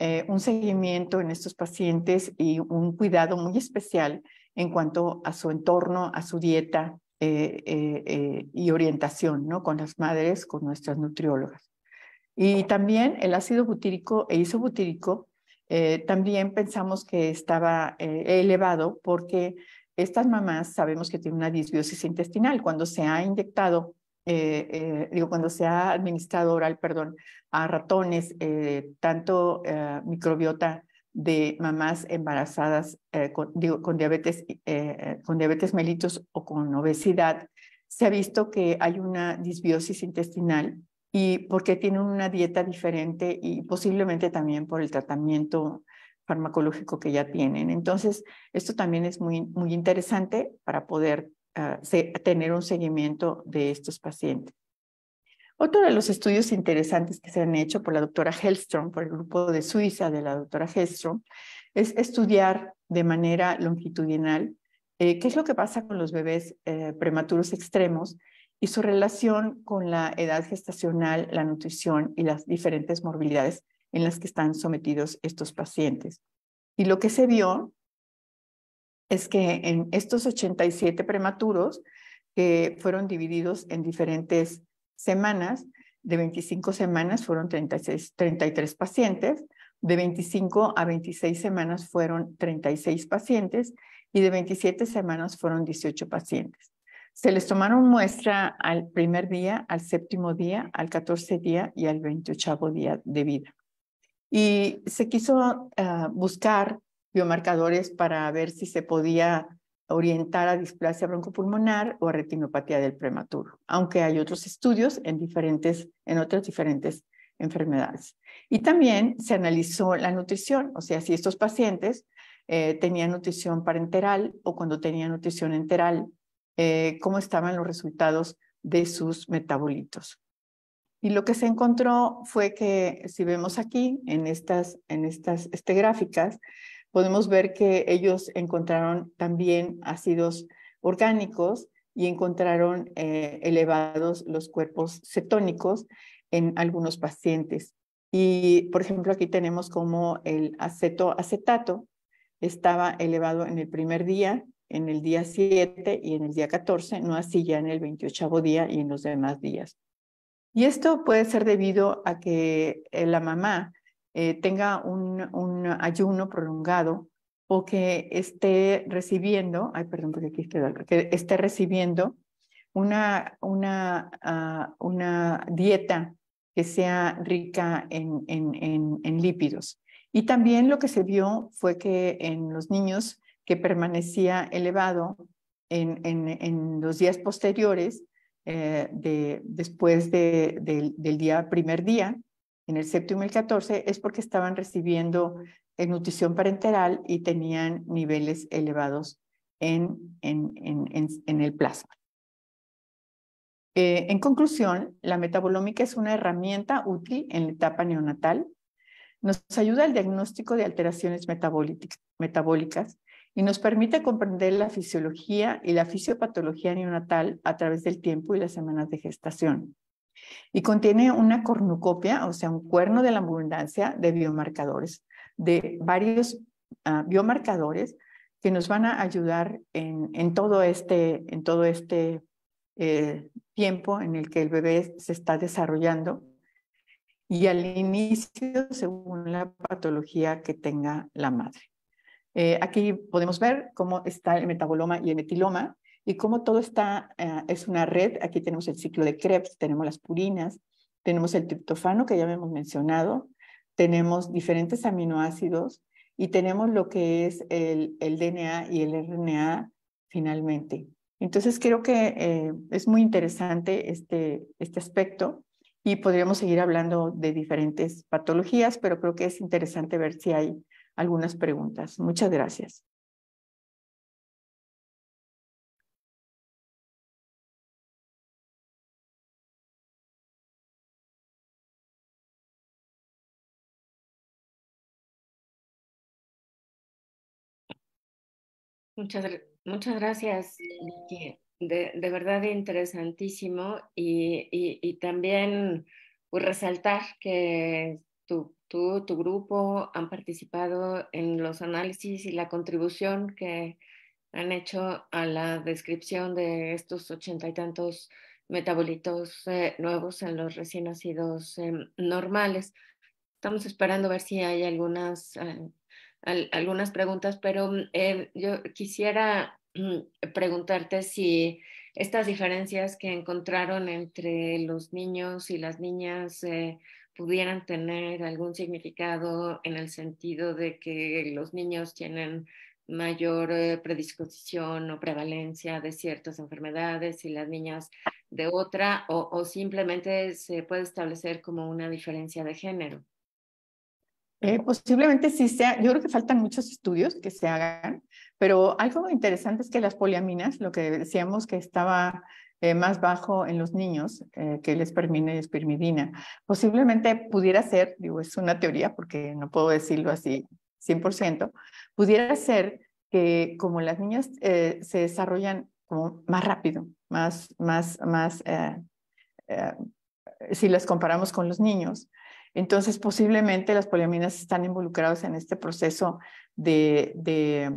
eh, un seguimiento en estos pacientes y un cuidado muy especial en cuanto a su entorno, a su dieta eh, y orientación ¿no? con las madres, con nuestras nutriólogas. Y también el ácido butírico e isobutírico, eh, también pensamos que estaba eh, elevado porque estas mamás sabemos que tienen una disbiosis intestinal. Cuando se ha inyectado, eh, digo, cuando se ha administrado oral, perdón, a ratones, tanto microbiota de mamás embarazadas con, diabetes, con diabetes mellitus o con obesidad, se ha visto que hay una disbiosis intestinal y porque tienen una dieta diferente y posiblemente también por el tratamiento farmacológico que ya tienen. Entonces, esto también es muy, muy interesante para poder ah, tener un seguimiento de estos pacientes. Otro de los estudios interesantes que se han hecho por la doctora Hellstrom, por el grupo de Suiza de la doctora Hellstrom, es estudiar de manera longitudinal eh, qué es lo que pasa con los bebés eh, prematuros extremos y su relación con la edad gestacional, la nutrición y las diferentes morbilidades en las que están sometidos estos pacientes. Y lo que se vio es que en estos 87 prematuros que fueron divididos en diferentes semanas, de 25 semanas fueron 36, 33 pacientes, de 25 a 26 semanas fueron 36 pacientes y de 27 semanas fueron 18 pacientes. Se les tomaron muestra al primer día, al séptimo día, al catorce día y al veintiochavo día de vida. Y se quiso ah, buscar biomarcadores para ver si se podía orientar a displasia broncopulmonar o a retinopatía del prematuro, aunque hay otros estudios en, diferentes, en otras diferentes enfermedades. Y también se analizó la nutrición, o sea, si estos pacientes eh, tenían nutrición parenteral o cuando tenían nutrición enteral eh, cómo estaban los resultados de sus metabolitos. Y lo que se encontró fue que, si vemos aquí en estas, este gráficas, podemos ver que ellos encontraron también ácidos orgánicos y encontraron eh, elevados los cuerpos cetónicos en algunos pacientes. Y, por ejemplo, aquí tenemos como el acetoacetato estaba elevado en el primer día en el día 7 y en el día 14, no así ya en el 28 día y en los demás días. Y esto puede ser debido a que eh, la mamá eh, tenga un, ayuno prolongado o que esté recibiendo, ay, perdón, porque aquí que esté recibiendo una, una, ah, una dieta que sea rica en, en lípidos. Y también lo que se vio fue que en los niños que permanecía elevado en, los días posteriores, eh, después del día, primer día, en el séptimo y el catorce, es porque estaban recibiendo eh, nutrición parenteral y tenían niveles elevados en, el plasma. Eh, en conclusión, la metabolómica es una herramienta útil en la etapa neonatal. Nos ayuda al diagnóstico de alteraciones metabólicas, y nos permite comprender la fisiología y la fisiopatología neonatal a través del tiempo y las semanas de gestación. Y contiene una cornucopia, o sea, un cuerno de la abundancia de biomarcadores, de varios ah, biomarcadores que nos van a ayudar en, en todo este, en todo este eh, tiempo en el que el bebé se está desarrollando y al inicio según la patología que tenga la madre. Eh, aquí podemos ver cómo está el metaboloma y el metiloma y cómo todo está, eh, es una red. Aquí tenemos el ciclo de Krebs, tenemos las purinas, tenemos el triptofano que ya hemos mencionado, tenemos diferentes aminoácidos y tenemos lo que es el, DNA y el RNA finalmente. Entonces creo que eh, es muy interesante este, este aspecto y podríamos seguir hablando de diferentes patologías, pero creo que es interesante ver si hay algunas preguntas. Muchas gracias. Muchas, gracias, De, verdad interesantísimo y, también pues, resaltar que tu tú, tu grupo han participado en los análisis y la contribución que han hecho a la descripción de estos ochenta y tantos metabolitos eh, nuevos en los recién nacidos em, normales. Estamos esperando ver si hay algunas, eh, algunas preguntas, pero mm, eh, yo quisiera mm, preguntarte si estas diferencias que encontraron entre los niños y las niñas pudieran tener algún significado en el sentido de que los niños tienen mayor eh, predisposición o prevalencia de ciertas enfermedades y las niñas de otra, o, simplemente se puede establecer como una diferencia de género. Eh, posiblemente sí sea, yo creo que faltan muchos estudios que se hagan, pero algo interesante es que las poliaminas, lo que decíamos que estaba eh, más bajo en los niños eh, que el espermina y espermidina. Posiblemente pudiera ser, digo, es una teoría porque no puedo decirlo así 100%, pudiera ser que como las niñas eh, se desarrollan como más rápido, más, más, más, si las comparamos con los niños, entonces posiblemente las poliaminas están involucradas en este proceso de, de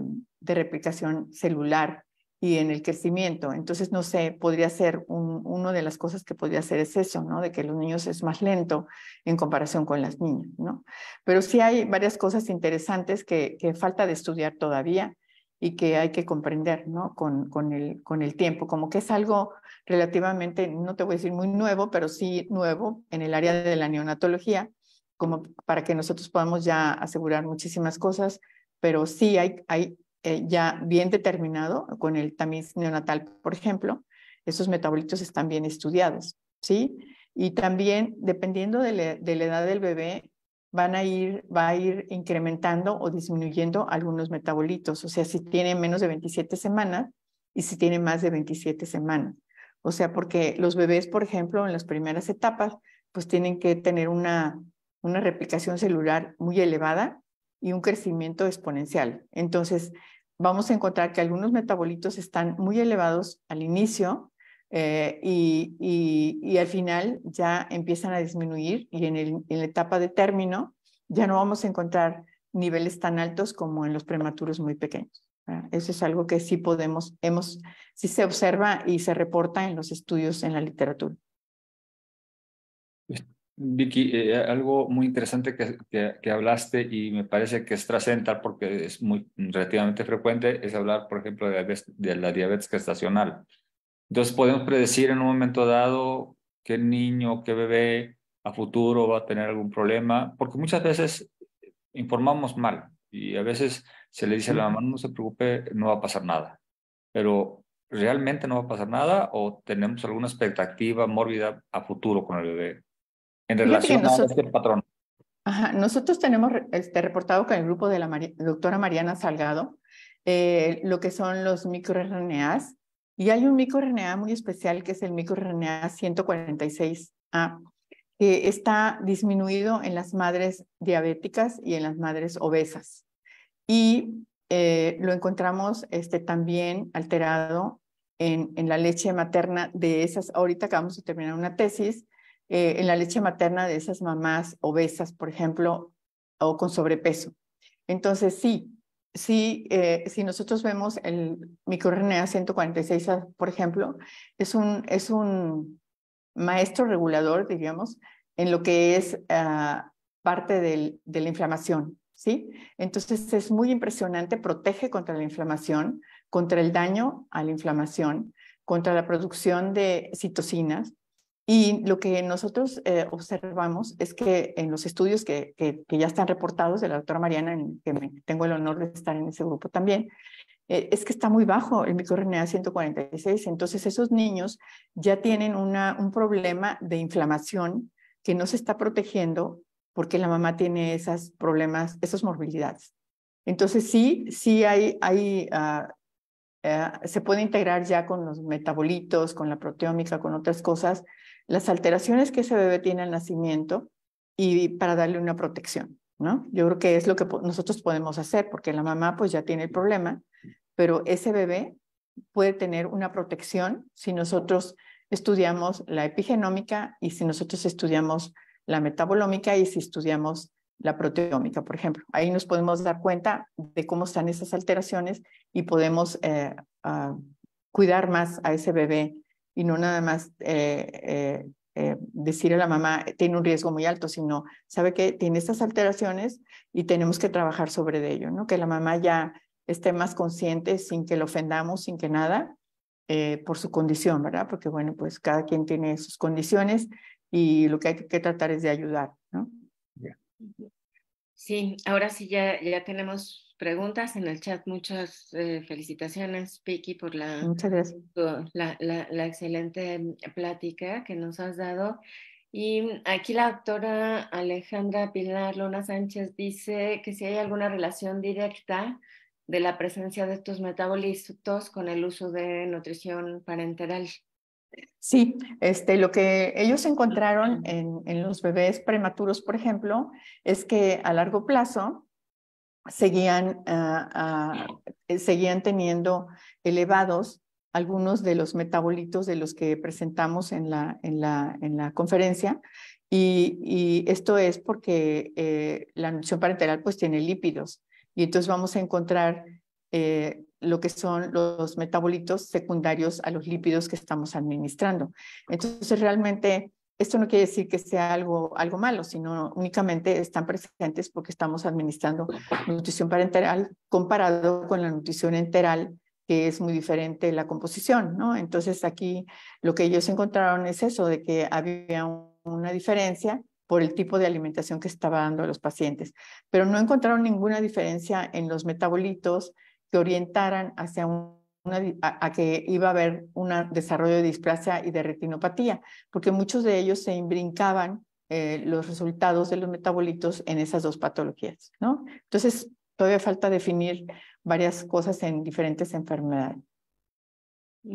replicación celular y en el crecimiento. Entonces, no sé, podría ser una de las cosas que podría ser es eso, ¿no? De que los niños es más lento en comparación con las niñas, ¿no? Pero sí hay varias cosas interesantes que, falta de estudiar todavía y que hay que comprender, ¿no? Con, con, el, con el tiempo, como que es algo relativamente, no te voy a decir muy nuevo, pero sí nuevo en el área de la neonatología, como para que nosotros podamos ya asegurar muchísimas cosas, pero sí hay, hay eh, ya bien determinado, con el tamiz neonatal, por ejemplo, esos metabolitos están bien estudiados, ¿sí? Y también, dependiendo de la, edad del bebé, van a ir, va a ir incrementando o disminuyendo algunos metabolitos. O sea, si tiene menos de 27 semanas y si tiene más de 27 semanas. O sea, porque los bebés, por ejemplo, en las primeras etapas, pues tienen que tener una, una replicación celular muy elevada y un crecimiento exponencial. Entonces, vamos a encontrar que algunos metabolitos están muy elevados al inicio eh, y, al final ya empiezan a disminuir y en, la etapa de término ya no vamos a encontrar niveles tan altos como en los prematuros muy pequeños. Eso es algo que sí podemos, hemos, sí se observa y se reporta en los estudios en la literatura. Vicky, eh, algo muy interesante que, que, hablaste y me parece que es trascendental porque es muy relativamente frecuente es hablar, por ejemplo, de, de la diabetes gestacional. Entonces podemos predecir en un momento dado qué niño, qué bebé a futuro va a tener algún problema, porque muchas veces informamos mal y a veces se le dice a la mamá, no se preocupe, no va a pasar nada. Pero realmente no va a pasar nada o tenemos alguna expectativa mórbida a futuro con el bebé en relación a este patrón. Ajá, nosotros tenemos este, reportado con el grupo de la doctora Mariana Salgado eh, lo que son los microRNAs y hay un microRNA muy especial que es el microRNA 146A que está disminuido en las madres diabéticas y en las madres obesas. Y eh, lo encontramos este, también alterado en, en, la leche materna de esas. Ahorita acabamos de terminar una tesis eh, en la leche materna de esas mamás obesas, por ejemplo, o con sobrepeso. Entonces, sí, sí, eh, si nosotros vemos el microRNA 146, ah, por ejemplo, es un, maestro regulador, digamos, en lo que es ah, parte de la inflamación, ¿sí? Entonces es muy impresionante, protege contra la inflamación, contra el daño a la inflamación, contra la producción de citocinas, y lo que nosotros eh, observamos es que en los estudios que, ya están reportados de la doctora Mariana, que tengo el honor de estar en ese grupo también, eh, es que está muy bajo el microRNA 146. Entonces esos niños ya tienen una, un problema de inflamación que no se está protegiendo porque la mamá tiene esos problemas, esas morbilidades. Entonces sí, sí hay, hay ah, eh, se puede integrar ya con los metabolitos, con la proteómica, con otras cosas, las alteraciones que ese bebé tiene al nacimiento y para darle una protección, ¿no? Yo creo que es lo que nosotros podemos hacer, porque la mamá pues ya tiene el problema, pero ese bebé puede tener una protección si nosotros estudiamos la epigenómica y si nosotros estudiamos la metabolómica y si estudiamos la proteómica, por ejemplo. Ahí nos podemos dar cuenta de cómo están esas alteraciones y podemos eh, ah, cuidar más a ese bebé y no nada más eh, eh, eh decir a la mamá, tiene un riesgo muy alto, sino sabe que tiene estas alteraciones y tenemos que trabajar sobre ello, ¿no? Que la mamá ya esté más consciente sin que lo ofendamos, sin que nada, por su condición, ¿verdad? Porque bueno, pues cada quien tiene sus condiciones y lo que hay que tratar es de ayudar, ¿no? Sí, ahora sí ya, ya tenemos preguntas en el chat. Muchas eh, felicitaciones, Piki, por la, La, excelente plática que nos has dado. Y aquí la doctora Alejandra Pilar Luna Sánchez dice que si hay alguna relación directa de la presencia de estos metabolitos con el uso de nutrición parenteral. Sí, este, lo que ellos encontraron en, los bebés prematuros, por ejemplo, es que a largo plazo seguían, ah, ah, eh, seguían teniendo elevados algunos de los metabolitos de los que presentamos en la, conferencia. Y, esto es porque eh, la nutrición parenteral pues tiene lípidos y entonces vamos a encontrar eh, lo que son los metabolitos secundarios a los lípidos que estamos administrando. Entonces, realmente, esto no quiere decir que sea algo, algo malo, sino únicamente están presentes porque estamos administrando nutrición parenteral comparado con la nutrición enteral, que es muy diferente la composición, ¿no? Entonces, aquí lo que ellos encontraron es eso, de que había una diferencia por el tipo de alimentación que estaba dando a los pacientes, pero no encontraron ninguna diferencia en los metabolitos, que orientaran hacia a, que iba a haber un desarrollo de displasia y de retinopatía, porque muchos de ellos se imbrincaban eh, los resultados de los metabolitos en esas dos patologías, ¿no? Entonces, todavía falta definir varias cosas en diferentes enfermedades.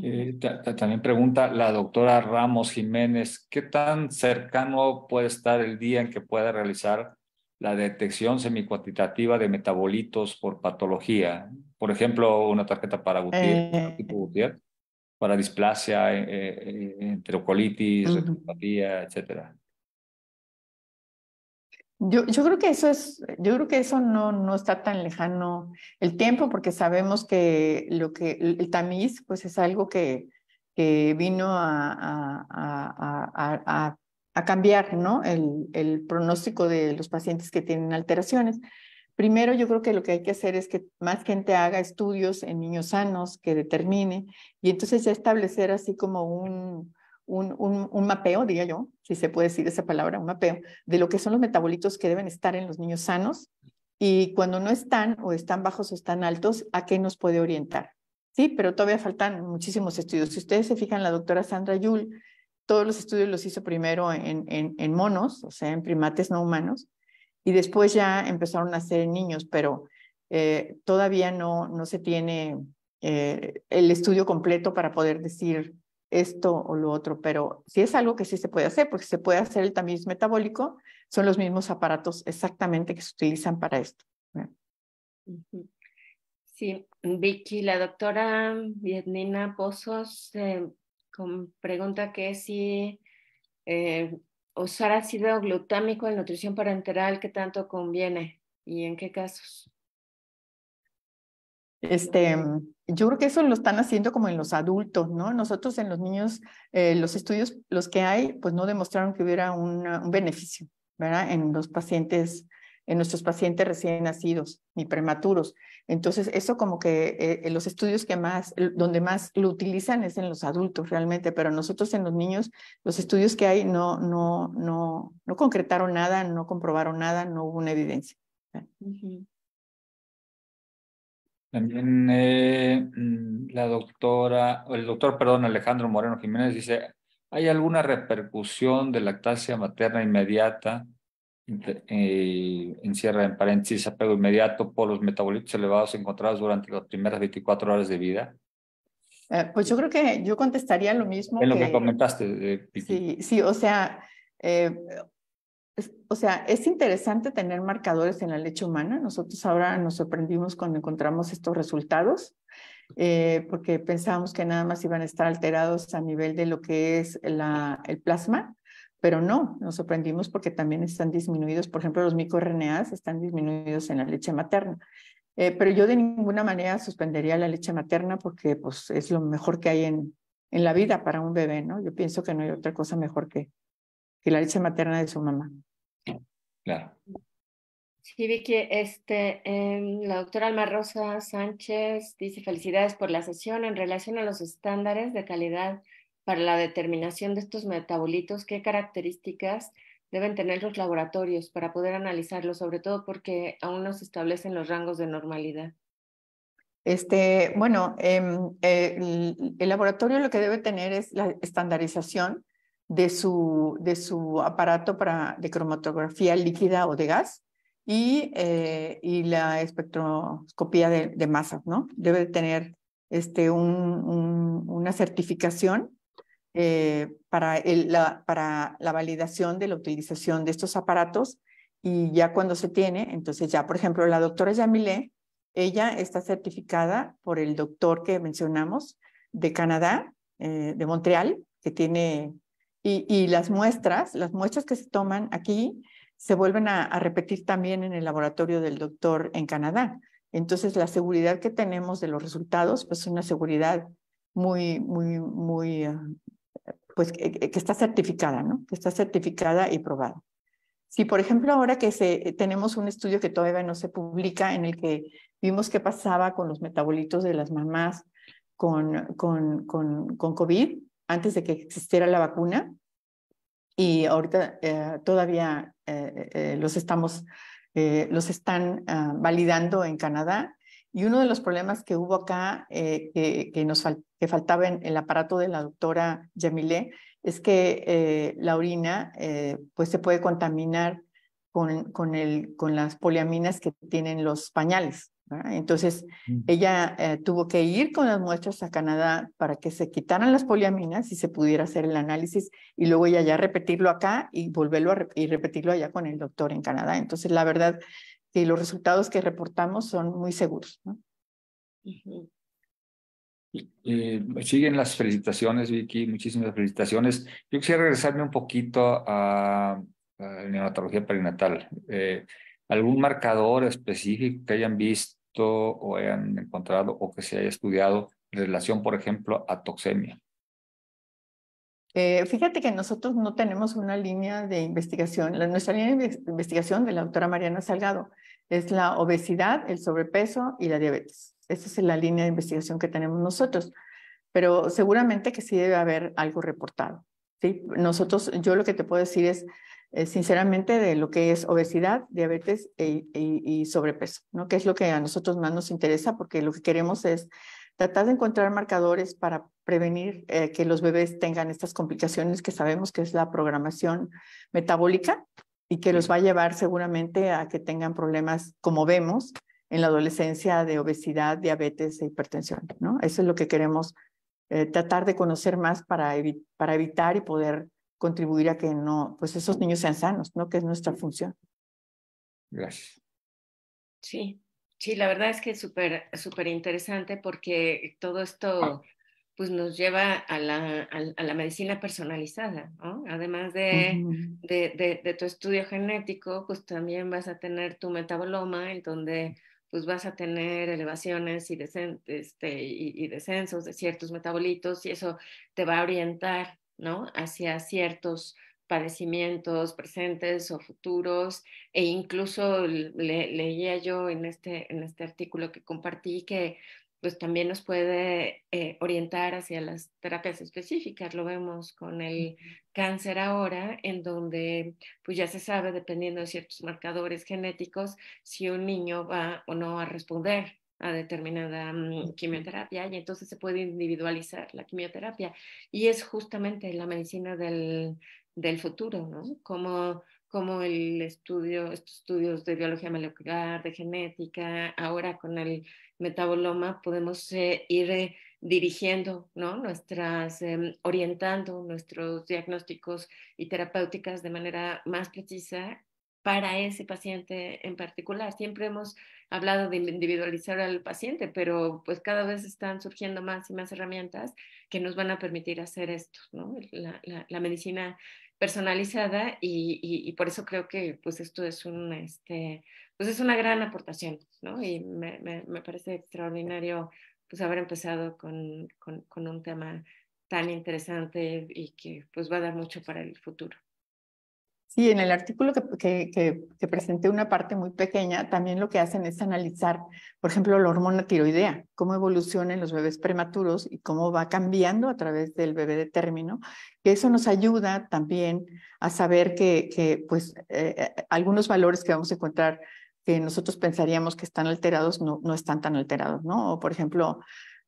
Eh, también pregunta la doctora Ramos Jiménez, ¿qué tan cercano puede estar el día en que pueda realizar la detección semicuantitativa de metabolitos por patología. Por ejemplo, una tarjeta para eh. para displasia, eh, eh, enterocolitis, uh etcétera. Yo, creo que eso es, yo creo que eso no, no está tan lejano el tiempo, porque sabemos que lo que el tamiz, pues es algo que, vino a a cambiar ¿no? el, pronóstico de los pacientes que tienen alteraciones. Primero, yo creo que lo que hay que hacer es que más gente haga estudios en niños sanos que determine y entonces ya establecer así como un, un, mapeo, diga yo, si se puede decir esa palabra, un mapeo, de lo que son los metabolitos que deben estar en los niños sanos y cuando no están o están bajos o están altos, a qué nos puede orientar. Sí, pero todavía faltan muchísimos estudios. Si ustedes se fijan, la doctora Sandra Yul todos los estudios los hizo primero en, en, monos, o sea, en primates no humanos, y después ya empezaron a hacer en niños, pero eh, todavía no, no se tiene eh, el estudio completo para poder decir esto o lo otro, pero sí es algo que sí se puede hacer, porque se puede hacer el tamiz metabólico, son los mismos aparatos exactamente que se utilizan para esto. Sí, Vicky, la doctora Vietnina Pozos eh, con pregunta que si eh, usar ácido glutámico en nutrición parenteral, ¿qué tanto conviene y en qué casos? Este, yo creo que eso lo están haciendo como en los adultos, ¿no? Nosotros en los niños, eh, los estudios, los que hay, pues no demostraron que hubiera un beneficio, ¿verdad? En los pacientes en nuestros pacientes recién nacidos ni prematuros. Entonces, eso como que eh, eh, los estudios que más, donde más lo utilizan es en los adultos realmente, pero nosotros en los niños, los estudios que hay no, no, no, no concretaron nada, no comprobaron nada, no hubo una evidencia. También eh, mm, la doctora, el doctor, perdón, Alejandro Moreno Jiménez dice, ¿hay alguna repercusión de lactancia materna inmediata eh, encierra en paréntesis apego inmediato por los metabolitos elevados encontrados durante las primeras 24 horas de vida. Eh, pues yo creo que yo contestaría lo mismo. En lo que comentaste. Eh, sí, o sea, eh, es, o sea, es interesante tener marcadores en la leche humana. Nosotros ahora nos sorprendimos cuando encontramos estos resultados. porque pensábamos que nada más iban a estar alterados a nivel de lo que es la, el plasma, pero no, nos sorprendimos porque también están disminuidos, por ejemplo, los microRNAs están disminuidos en la leche materna. Eh, pero yo de ninguna manera suspendería la leche materna porque pues, es lo mejor que hay en, en la vida para un bebé, ¿no? Yo pienso que no hay otra cosa mejor que, que la leche materna de su mamá. Claro. Sí, Vicky, este, em, la doctora Alma Rosa Sánchez dice felicidades por la sesión en relación a los estándares de calidad para la determinación de estos metabolitos, qué características deben tener los laboratorios para poder analizarlos, sobre todo porque aún no se establecen los rangos de normalidad. Este, bueno, em, eh, el, laboratorio lo que debe tener es la estandarización de su, de su aparato para, de cromatografía líquida o de gas y, eh, la espectroscopía de, de ¿no? Debe tener este, una certificación eh, para, el, la, para la validación de la utilización de estos aparatos y ya cuando se tiene, entonces ya, por ejemplo, la doctora Yamile, ella está certificada por el doctor que mencionamos de Canadá, eh, de Montreal, que tiene, y, y, las muestras, las muestras que se toman aquí se vuelven a, a repetir también en el laboratorio del doctor en Canadá. Entonces, la seguridad que tenemos de los resultados, pues es una seguridad muy, muy, muy ah, pues, que, está certificada, ¿no? Que está certificada y probada. Si, por ejemplo, ahora que se, eh, tenemos un estudio que todavía no se publica, en el que vimos qué pasaba con los metabolitos de las mamás con, con, con, COVID antes de que existiera la vacuna, y ahorita eh, todavía eh, los estamos, los están ah, validando en Canadá, y uno de los problemas que hubo acá, eh, que, nos faltaba en el aparato de la doctora Yamilé, es que eh, la orina eh, pues se puede contaminar con, con, las poliaminas que tienen los pañales. Entonces, mm. ella tuvo que ir con las muestras a Canadá para que se quitaran las poliaminas y se pudiera hacer el análisis y luego ella ya repetirlo acá y volverlo y repetirlo allá con el doctor en Canadá. Entonces, la verdad, y los resultados que reportamos son muy seguros. Eh, siguen las felicitaciones, Vicky, muchísimas felicitaciones. Yo quisiera regresarme un poquito a, la neonatología perinatal. Eh, ¿Algún marcador específico que hayan visto o hayan encontrado o que se haya estudiado en relación, por ejemplo, a toxemia? Eh, fíjate que nosotros no tenemos una línea de investigación. nuestra línea de investigación de la doctora Mariana Salgado es la obesidad, el sobrepeso y la diabetes. Esa es la línea de investigación que tenemos nosotros. Pero seguramente que sí debe haber algo reportado. Nosotros, yo lo que te puedo decir es, eh, sinceramente, de lo que es obesidad, diabetes e, y sobrepeso, ¿no? que es lo que a nosotros más nos interesa porque lo que queremos es tratar de encontrar marcadores para prevenir eh, que los bebés tengan estas complicaciones que sabemos que es la programación metabólica y que los va a llevar seguramente a que tengan problemas, como vemos, en la adolescencia de obesidad, diabetes e hipertensión. ¿no? Eso es lo que queremos eh, tratar de conocer más para, para evitar y poder contribuir a que no, pues esos niños sean sanos, ¿no? que es nuestra función. Gracias. Sí, Sí, la verdad es que es súper interesante porque todo ah. esto pues nos lleva a la, a la medicina personalizada, ¿no? Además de, de, de, tu estudio genético, pues también vas a tener tu metaboloma, en donde pues vas a tener elevaciones y, este, y descensos de ciertos metabolitos y eso te va a orientar, ¿no? Hacia ciertos padecimientos presentes o futuros, e incluso le, leía yo en este, en este artículo que compartí que pues también nos puede eh, orientar hacia las terapias específicas. Lo vemos con el cáncer ahora, en donde pues ya se sabe, dependiendo de ciertos marcadores genéticos, si un niño va o no a responder a determinada mm, quimioterapia y entonces se puede individualizar la quimioterapia. Y es justamente la medicina del del futuro, ¿no? Como, como el estudio, estos estudios de biología molecular, de genética, ahora con el metaboloma podemos eh, ir dirigiendo, ¿no? Nuestras, em, orientando nuestros diagnósticos y terapéuticas de manera más precisa para ese paciente en particular. Siempre hemos hablado de individualizar al paciente, pero pues cada vez están surgiendo más y más herramientas que nos van a permitir hacer esto, ¿no? La, medicina personalizada y, por eso creo que pues esto es un, este, pues es una gran aportación, ¿no? Y me, parece extraordinario pues haber empezado con, con un tema tan interesante y que pues va a dar mucho para el futuro. Sí, en el artículo que, presenté una parte muy pequeña, también lo que hacen es analizar, por ejemplo, la hormona tiroidea, cómo evolucionan los bebés prematuros y cómo va cambiando a través del bebé de término. Que eso nos ayuda también a saber que, pues, eh, eh, algunos valores que vamos a encontrar que nosotros pensaríamos que están alterados no, no están tan alterados, ¿no? O, por ejemplo,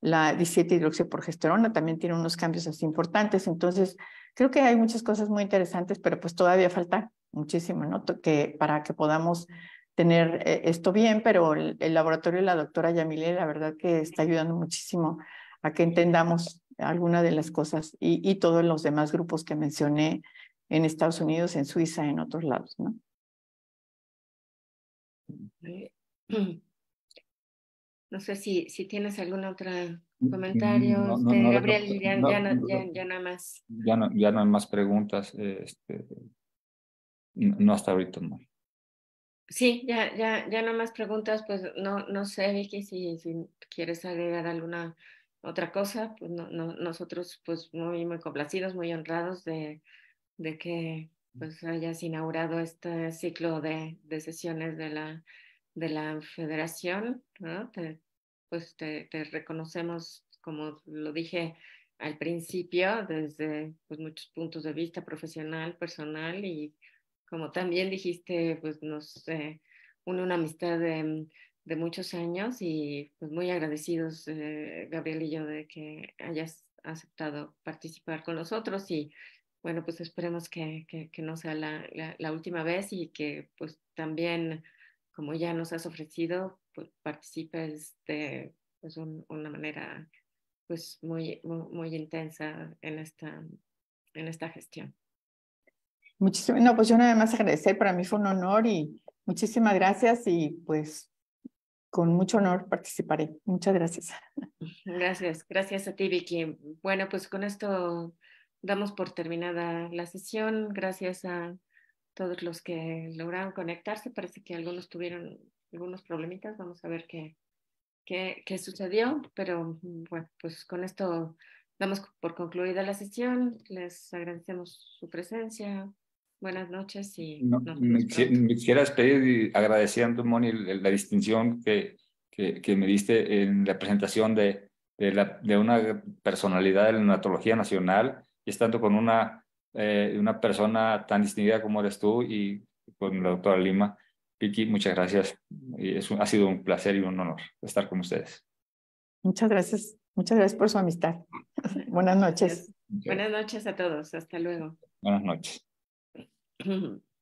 la 17-hidroxiprogesterona también tiene unos cambios importantes. Entonces, creo que hay muchas cosas muy interesantes, pero pues todavía falta muchísimo, ¿no? Que, para que podamos tener eh, esto bien, pero el, laboratorio de la doctora Yamile, la verdad que está ayudando muchísimo a que entendamos alguna de las cosas y, y, todos los demás grupos que mencioné en Estados Unidos, en Suiza, en otros lados, ¿no? No sé si, si tienes algún otro mm, comentario, este, Gabriel, ya, más. Ya no, ya no hay más preguntas, eh, este, no hasta ahorita, no. Sí, ya, ya, ya no más preguntas, pues no, no sé, Vicky, si, si quieres agregar alguna otra cosa, pues no, no, nosotros pues muy, muy complacidos, muy honrados de, de que pues hayas inaugurado este ciclo de, sesiones de la, de la federación, ¿no? pues te, reconocemos, como lo dije al principio, desde pues, muchos puntos de vista profesional, personal y como también dijiste, pues nos eh, une una amistad de, muchos años y pues muy agradecidos, eh, Gabriel y yo, de que hayas aceptado participar con nosotros y bueno, pues esperemos que, que, no sea la, la, la, última vez y que pues también, como ya nos has ofrecido, pues, participes este, pues, de una manera pues, muy, muy, intensa en esta, en esta gestión. Muchísimas, no, pues yo nada más agradecer, para mí fue un honor y muchísimas gracias y pues con mucho honor participaré. Muchas gracias. Gracias, gracias a ti Vicky. Bueno, pues con esto damos por terminada la sesión. Gracias a todos los que lograron conectarse. Parece que algunos tuvieron algunos problemitas. Vamos a ver qué, qué, sucedió, pero mm, bueno, pues con esto damos por concluida la sesión. Les agradecemos su presencia. Buenas noches y me, quisiera despedir agradeciendo, Moni, la distinción que, que, me diste en la presentación de, de, una personalidad de la neonatología nacional y estando con una, eh, una persona tan distinguida como eres tú y con la doctora Lima, Vicky, muchas gracias. ha sido un placer y un honor estar con ustedes. Muchas gracias. Muchas gracias por su amistad. Buenas noches. Buenas noches a todos. Hasta luego. Buenas noches.